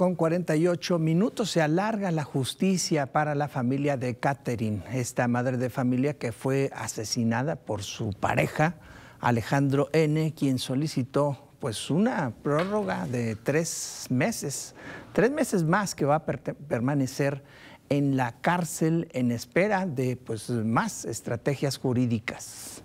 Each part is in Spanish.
con 48 minutos se alarga la justicia para la familia de Catherine, esta madre de familia que fue asesinada por su pareja, Alejandro N., quien solicitó pues una prórroga de tres meses, tres meses más que va a permanecer en la cárcel en espera de pues, más estrategias jurídicas.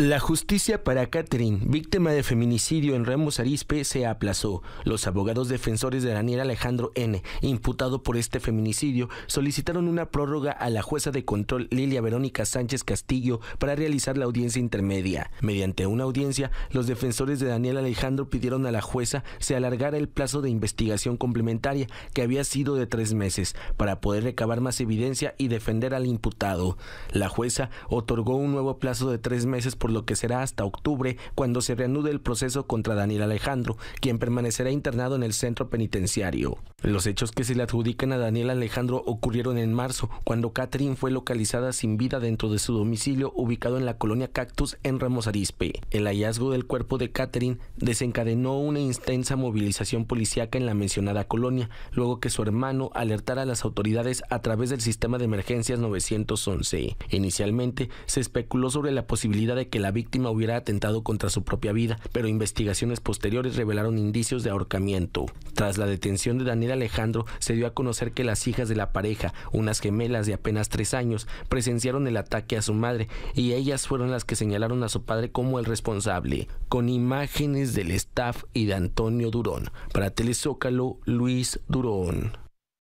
La justicia para Catherine, víctima de feminicidio en Ramos Arizpe, se aplazó. Los abogados defensores de Daniel Alejandro N., imputado por este feminicidio, solicitaron una prórroga a la jueza de control Lilia Verónica Sánchez Castillo para realizar la audiencia intermedia. Mediante una audiencia, los defensores de Daniel Alejandro pidieron a la jueza se alargara el plazo de investigación complementaria, que había sido de tres meses, para poder recabar más evidencia y defender al imputado. La jueza otorgó un nuevo plazo de tres meses por lo que será hasta octubre cuando se reanude el proceso contra Daniel Alejandro, quien permanecerá internado en el centro penitenciario. Los hechos que se le adjudican a Daniel Alejandro ocurrieron en marzo, cuando Catherine fue localizada sin vida dentro de su domicilio ubicado en la colonia Cactus en Ramos Arispe. El hallazgo del cuerpo de Catherine desencadenó una intensa movilización policíaca en la mencionada colonia, luego que su hermano alertara a las autoridades a través del sistema de emergencias 911. Inicialmente se especuló sobre la posibilidad de que la víctima hubiera atentado contra su propia vida, pero investigaciones posteriores revelaron indicios de ahorcamiento. Tras la detención de Daniel Alejandro, se dio a conocer que las hijas de la pareja, unas gemelas de apenas tres años, presenciaron el ataque a su madre y ellas fueron las que señalaron a su padre como el responsable, con imágenes del staff y de Antonio Durón. Para Telezócalo, Luis Durón.